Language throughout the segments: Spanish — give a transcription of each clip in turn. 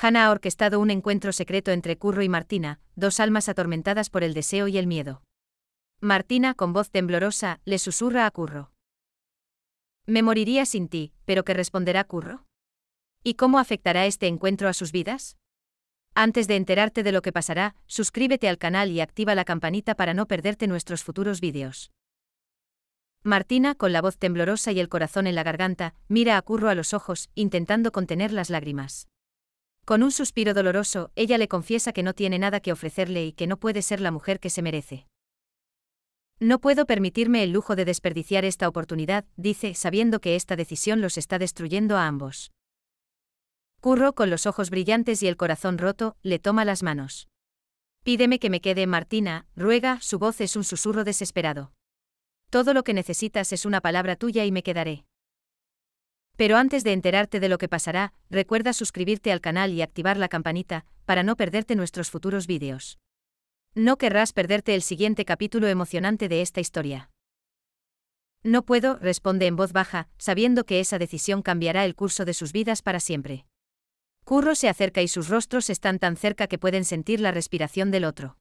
Hannah ha orquestado un encuentro secreto entre Curro y Martina, dos almas atormentadas por el deseo y el miedo. Martina, con voz temblorosa, le susurra a Curro. Me moriría sin ti, pero ¿qué responderá Curro? ¿Y cómo afectará este encuentro a sus vidas? Antes de enterarte de lo que pasará, suscríbete al canal y activa la campanita para no perderte nuestros futuros vídeos. Martina, con la voz temblorosa y el corazón en la garganta, mira a Curro a los ojos, intentando contener las lágrimas. Con un suspiro doloroso, ella le confiesa que no tiene nada que ofrecerle y que no puede ser la mujer que se merece. No puedo permitirme el lujo de desperdiciar esta oportunidad, dice, sabiendo que esta decisión los está destruyendo a ambos. Curro, con los ojos brillantes y el corazón roto, le toma las manos. Pídeme que me quede, Martina, ruega, su voz es un susurro desesperado. Todo lo que necesitas es una palabra tuya y me quedaré. Pero antes de enterarte de lo que pasará, recuerda suscribirte al canal y activar la campanita, para no perderte nuestros futuros vídeos. No querrás perderte el siguiente capítulo emocionante de esta historia. No puedo, responde en voz baja, sabiendo que esa decisión cambiará el curso de sus vidas para siempre. Curro se acerca y sus rostros están tan cerca que pueden sentir la respiración del otro.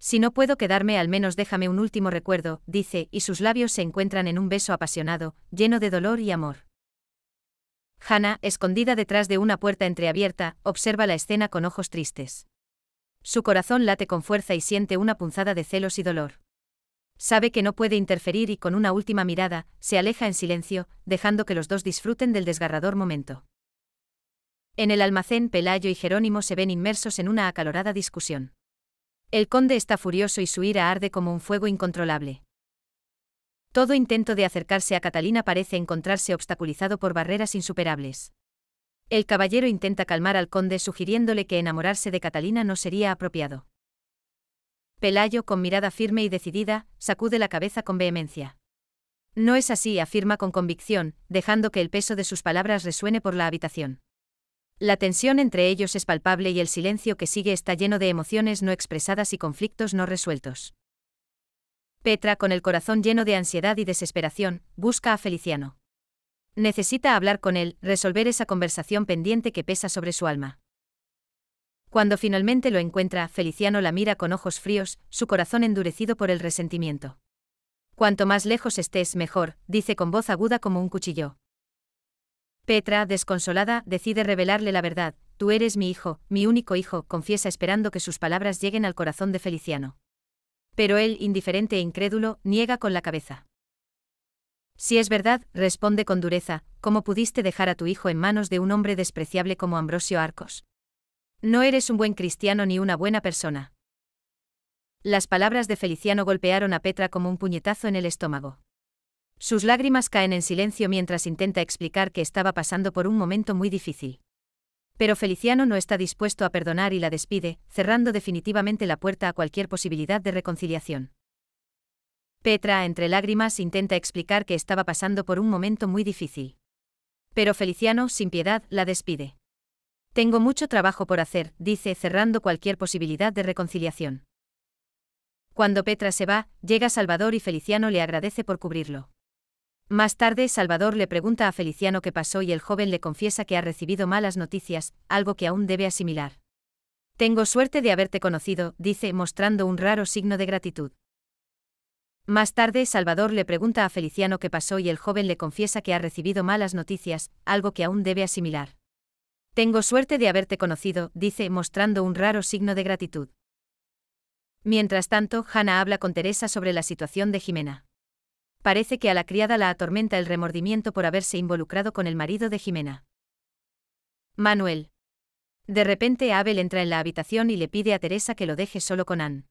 Si no puedo quedarme, al menos déjame un último recuerdo, dice, y sus labios se encuentran en un beso apasionado, lleno de dolor y amor. Hannah, escondida detrás de una puerta entreabierta, observa la escena con ojos tristes. Su corazón late con fuerza y siente una punzada de celos y dolor. Sabe que no puede interferir y con una última mirada, se aleja en silencio, dejando que los dos disfruten del desgarrador momento. En el almacén, Pelayo y Jerónimo se ven inmersos en una acalorada discusión. El conde está furioso y su ira arde como un fuego incontrolable. Todo intento de acercarse a Catalina parece encontrarse obstaculizado por barreras insuperables. El caballero intenta calmar al conde sugiriéndole que enamorarse de Catalina no sería apropiado. Pelayo, con mirada firme y decidida, sacude la cabeza con vehemencia. No es así, afirma con convicción, dejando que el peso de sus palabras resuene por la habitación. La tensión entre ellos es palpable y el silencio que sigue está lleno de emociones no expresadas y conflictos no resueltos. Petra, con el corazón lleno de ansiedad y desesperación, busca a Feliciano. Necesita hablar con él, resolver esa conversación pendiente que pesa sobre su alma. Cuando finalmente lo encuentra, Feliciano la mira con ojos fríos, su corazón endurecido por el resentimiento. Cuanto más lejos estés, mejor, dice con voz aguda como un cuchillo. Petra, desconsolada, decide revelarle la verdad, tú eres mi hijo, mi único hijo, confiesa esperando que sus palabras lleguen al corazón de Feliciano pero él, indiferente e incrédulo, niega con la cabeza. Si es verdad, responde con dureza, ¿cómo pudiste dejar a tu hijo en manos de un hombre despreciable como Ambrosio Arcos? No eres un buen cristiano ni una buena persona. Las palabras de Feliciano golpearon a Petra como un puñetazo en el estómago. Sus lágrimas caen en silencio mientras intenta explicar que estaba pasando por un momento muy difícil. Pero Feliciano no está dispuesto a perdonar y la despide, cerrando definitivamente la puerta a cualquier posibilidad de reconciliación. Petra, entre lágrimas, intenta explicar que estaba pasando por un momento muy difícil. Pero Feliciano, sin piedad, la despide. Tengo mucho trabajo por hacer, dice, cerrando cualquier posibilidad de reconciliación. Cuando Petra se va, llega Salvador y Feliciano le agradece por cubrirlo. Más tarde, Salvador le pregunta a Feliciano qué pasó y el joven le confiesa que ha recibido malas noticias, algo que aún debe asimilar. Tengo suerte de haberte conocido, dice, mostrando un raro signo de gratitud. Más tarde, Salvador le pregunta a Feliciano qué pasó y el joven le confiesa que ha recibido malas noticias, algo que aún debe asimilar. Tengo suerte de haberte conocido, dice, mostrando un raro signo de gratitud. Mientras tanto, Hannah habla con Teresa sobre la situación de Jimena. Parece que a la criada la atormenta el remordimiento por haberse involucrado con el marido de Jimena. Manuel. De repente Abel entra en la habitación y le pide a Teresa que lo deje solo con Anne.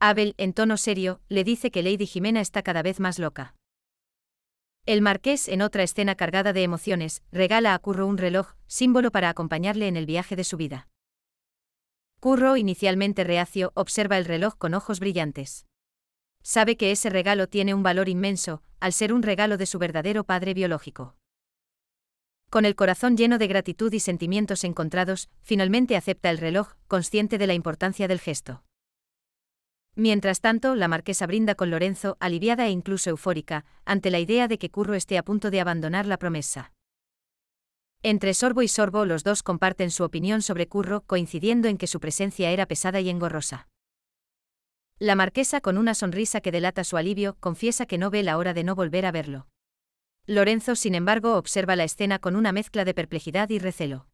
Abel, en tono serio, le dice que Lady Jimena está cada vez más loca. El marqués, en otra escena cargada de emociones, regala a Curro un reloj, símbolo para acompañarle en el viaje de su vida. Curro, inicialmente reacio, observa el reloj con ojos brillantes sabe que ese regalo tiene un valor inmenso, al ser un regalo de su verdadero padre biológico. Con el corazón lleno de gratitud y sentimientos encontrados, finalmente acepta el reloj, consciente de la importancia del gesto. Mientras tanto, la marquesa brinda con Lorenzo, aliviada e incluso eufórica, ante la idea de que Curro esté a punto de abandonar la promesa. Entre sorbo y sorbo los dos comparten su opinión sobre Curro, coincidiendo en que su presencia era pesada y engorrosa. La marquesa, con una sonrisa que delata su alivio, confiesa que no ve la hora de no volver a verlo. Lorenzo, sin embargo, observa la escena con una mezcla de perplejidad y recelo.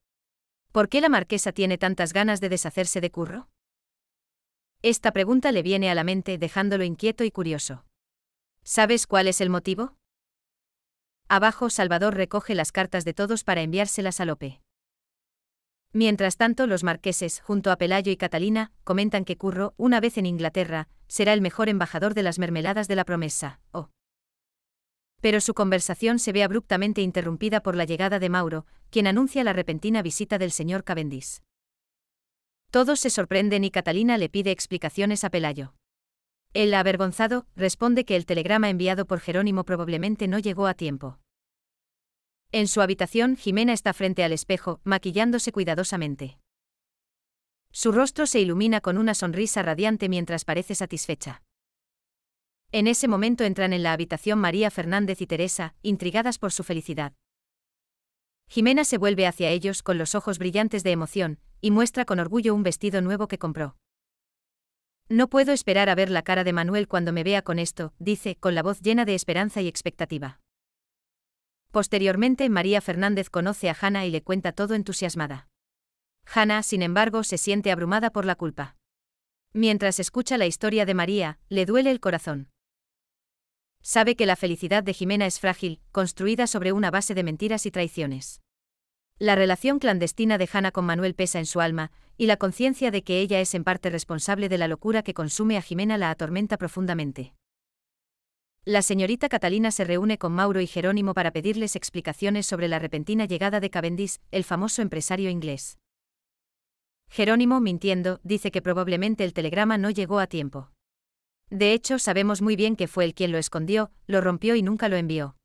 ¿Por qué la marquesa tiene tantas ganas de deshacerse de Curro? Esta pregunta le viene a la mente dejándolo inquieto y curioso. ¿Sabes cuál es el motivo? Abajo Salvador recoge las cartas de todos para enviárselas a Lope. Mientras tanto, los marqueses, junto a Pelayo y Catalina, comentan que Curro, una vez en Inglaterra, será el mejor embajador de las mermeladas de la promesa, oh. Pero su conversación se ve abruptamente interrumpida por la llegada de Mauro, quien anuncia la repentina visita del señor Cavendish. Todos se sorprenden y Catalina le pide explicaciones a Pelayo. El avergonzado responde que el telegrama enviado por Jerónimo probablemente no llegó a tiempo. En su habitación, Jimena está frente al espejo, maquillándose cuidadosamente. Su rostro se ilumina con una sonrisa radiante mientras parece satisfecha. En ese momento entran en la habitación María Fernández y Teresa, intrigadas por su felicidad. Jimena se vuelve hacia ellos con los ojos brillantes de emoción, y muestra con orgullo un vestido nuevo que compró. No puedo esperar a ver la cara de Manuel cuando me vea con esto, dice, con la voz llena de esperanza y expectativa. Posteriormente, María Fernández conoce a Hannah y le cuenta todo entusiasmada. Hannah, sin embargo, se siente abrumada por la culpa. Mientras escucha la historia de María, le duele el corazón. Sabe que la felicidad de Jimena es frágil, construida sobre una base de mentiras y traiciones. La relación clandestina de Hannah con Manuel pesa en su alma, y la conciencia de que ella es en parte responsable de la locura que consume a Jimena la atormenta profundamente. La señorita Catalina se reúne con Mauro y Jerónimo para pedirles explicaciones sobre la repentina llegada de Cavendish, el famoso empresario inglés. Jerónimo, mintiendo, dice que probablemente el telegrama no llegó a tiempo. De hecho, sabemos muy bien que fue él quien lo escondió, lo rompió y nunca lo envió.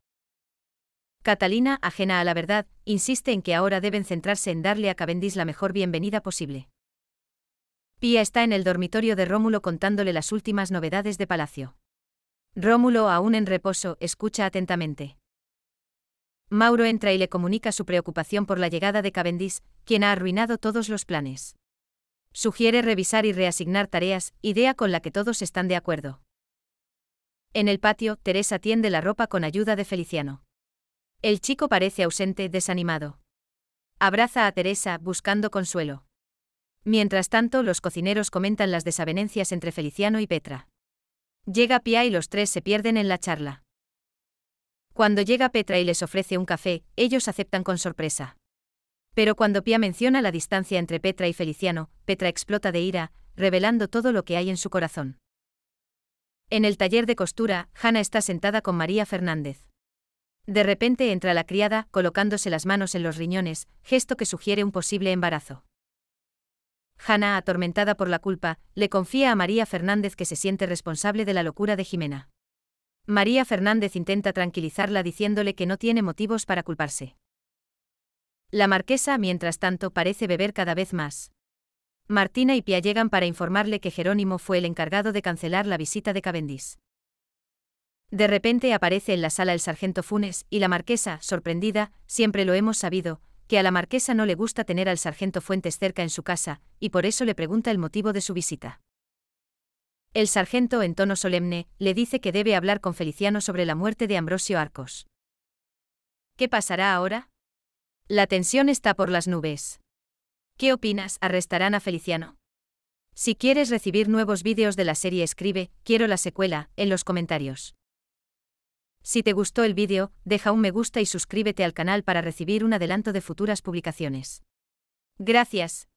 Catalina, ajena a la verdad, insiste en que ahora deben centrarse en darle a Cavendish la mejor bienvenida posible. Pía está en el dormitorio de Rómulo contándole las últimas novedades de Palacio. Rómulo, aún en reposo, escucha atentamente. Mauro entra y le comunica su preocupación por la llegada de Cavendish, quien ha arruinado todos los planes. Sugiere revisar y reasignar tareas, idea con la que todos están de acuerdo. En el patio, Teresa tiende la ropa con ayuda de Feliciano. El chico parece ausente, desanimado. Abraza a Teresa, buscando consuelo. Mientras tanto, los cocineros comentan las desavenencias entre Feliciano y Petra. Llega Pia y los tres se pierden en la charla. Cuando llega Petra y les ofrece un café, ellos aceptan con sorpresa. Pero cuando Pia menciona la distancia entre Petra y Feliciano, Petra explota de ira, revelando todo lo que hay en su corazón. En el taller de costura, Hanna está sentada con María Fernández. De repente entra la criada, colocándose las manos en los riñones, gesto que sugiere un posible embarazo. Hanna, atormentada por la culpa, le confía a María Fernández que se siente responsable de la locura de Jimena. María Fernández intenta tranquilizarla diciéndole que no tiene motivos para culparse. La marquesa, mientras tanto, parece beber cada vez más. Martina y Pia llegan para informarle que Jerónimo fue el encargado de cancelar la visita de Cavendish. De repente aparece en la sala el sargento Funes y la marquesa, sorprendida, siempre lo hemos sabido, que a la marquesa no le gusta tener al sargento Fuentes cerca en su casa, y por eso le pregunta el motivo de su visita. El sargento, en tono solemne, le dice que debe hablar con Feliciano sobre la muerte de Ambrosio Arcos. ¿Qué pasará ahora? La tensión está por las nubes. ¿Qué opinas? ¿Arrestarán a Feliciano? Si quieres recibir nuevos vídeos de la serie escribe, quiero la secuela, en los comentarios. Si te gustó el vídeo, deja un me gusta y suscríbete al canal para recibir un adelanto de futuras publicaciones. Gracias.